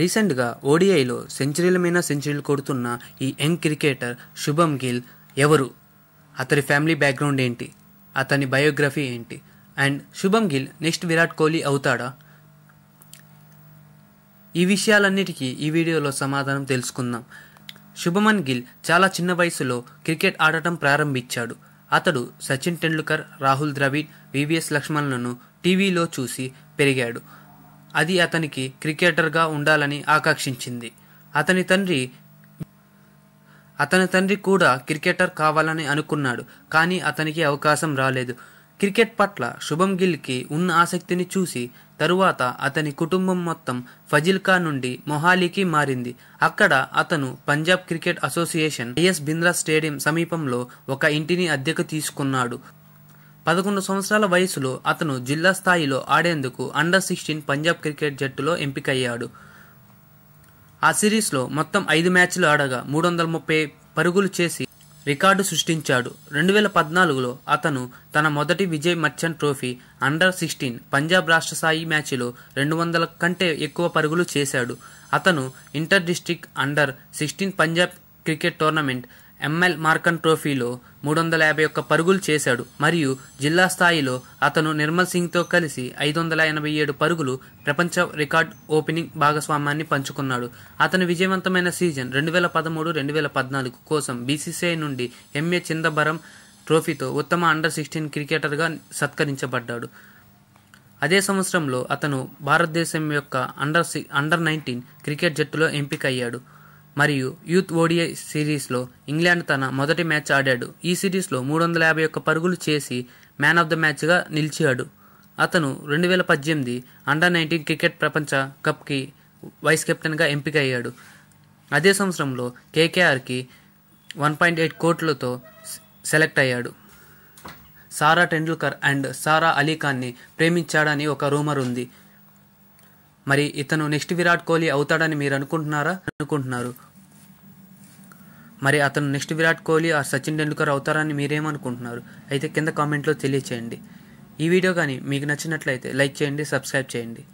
రీసెంట్గా ఓడిఐలో సెంచరీల మీద సెంచరీలు కొడుతున్న ఈ యంగ్ క్రికెటర్ శుభం గిల్ ఎవరు అతని ఫ్యామిలీ బ్యాక్గ్రౌండ్ ఏంటి అతని బయోగ్రఫీ ఏంటి అండ్ శుభం గిల్ నెక్స్ట్ విరాట్ కోహ్లీ అవుతాడా ఈ విషయాలన్నిటికీ ఈ వీడియోలో సమాధానం తెలుసుకుందాం శుభమన్ గిల్ చాలా చిన్న వయసులో క్రికెట్ ఆడటం ప్రారంభించాడు అతడు సచిన్ టెండూల్కర్ రాహుల్ ద్రవిడ్ వివిఎస్ లక్ష్మణ్లను టీవీలో చూసి పెరిగాడు అది అతనికి క్రికెటర్గా ఉండాలని ఆకాంక్షించింది అతని తండ్రి అతని తండ్రి కూడా క్రికెటర్ కావాలని అనుకున్నాడు కానీ అతనికి అవకాశం రాలేదు క్రికెట్ పట్ల శుభం గిల్కి ఉన్న ఆసక్తిని చూసి తరువాత అతని కుటుంబం మొత్తం ఫజిల్కా నుండి మొహాలీకి మారింది అక్కడ అతను Punjab cricket association IS Bindra stadium సమీపంలో ఒక ఇంటిని అద్దెకు తీసుకున్నాడు పదకొండు సంవత్సరాల వయసులో అతను జిల్లా స్థాయిలో ఆడేందుకు అండర్ సిక్స్టీన్ పంజాబ్ క్రికెట్ జట్టులో ఎంపికయ్యాడు ఆ సిరీస్లో మొత్తం ఐదు మ్యాచ్లు ఆడగా మూడు వందల ముప్పై పరుగులు చేసి రికార్డు సృష్టించాడు రెండు వేల పద్నాలుగులో అతను తన మొదటి Vijay Merchant trophy under sixteen Punjab రాష్ట్ర స్థాయి మ్యాచ్లో రెండు వందల కంటే ఎక్కువ పరుగులు చేశాడు అతను inter district under sixteen Punjab cricket tournament ML Markan ట్రోఫీలో మూడు వందల యాభై ఒక్క పరుగులు చేశాడు మరియు జిల్లా స్థాయిలో అతను నిర్మల్ సింగ్తో కలిసి ఐదు వందల ఎనభై ఏడు పరుగులు ప్రపంచ రికార్డ్ ఓపెనింగ్ భాగస్వామ్యాన్ని పంచుకున్నాడు అతని విజయవంతమైన సీజన్ రెండు వేల పదమూడు రెండు వేల పద్నాలుగు కోసం బీసీసీఐ నుండి ఎంఏ చిందబరం ట్రోఫీతో ఉత్తమ అండర్ సిక్స్టీన్ క్రికెటర్గా సత్కరించబడ్డాడు అదే సంవత్సరంలో అతను భారతదేశం యొక్క అండర్ సి అండర్ నైన్టీన్ క్రికెట్ జట్టులో ఎంపికయ్యాడు మరియు యూత్ ఓడిఐ సిరీస్లో ఇంగ్లాండ్ తన మొదటి మ్యాచ్ ఆడాడు ఈ సిరీస్లో మూడు వందల యాభై ఒక్క పరుగులు చేసి మ్యాన్ ఆఫ్ ద మ్యాచ్గా నిలిచాడు అతను రెండు వేల పద్దెనిమిది అండర్ నైన్టీన్ క్రికెట్ ప్రపంచ కప్కి వైస్ కెప్టెన్గా ఎంపిక అయ్యాడు అదే సంవత్సరంలో కేకేఆర్కి వన్ పాయింట్ ఎయిట్ కోట్లతో సెలెక్ట్ అయ్యాడు సారా టెండూల్కర్ అండ్ సారా అలీ ఖాన్ని ప్రేమించాడని ఒక రూమర్ ఉంది మరి ఇతను నెక్స్ట్ విరాట్ కోహ్లీ అవుతాడని మీరు అనుకుంటున్నారా అనుకుంటున్నారు మరి అతను నెక్స్ట్ విరాట్ కోహ్లీ ఆ సచిన్ టెండూల్కర్ అవుతారని మీరేమనుకుంటున్నారు అయితే కింద కామెంట్లో తెలియచేయండి ఈ వీడియో కానీ మీకు నచ్చినట్లయితే లైక్ చేయండి సబ్స్క్రైబ్ చేయండి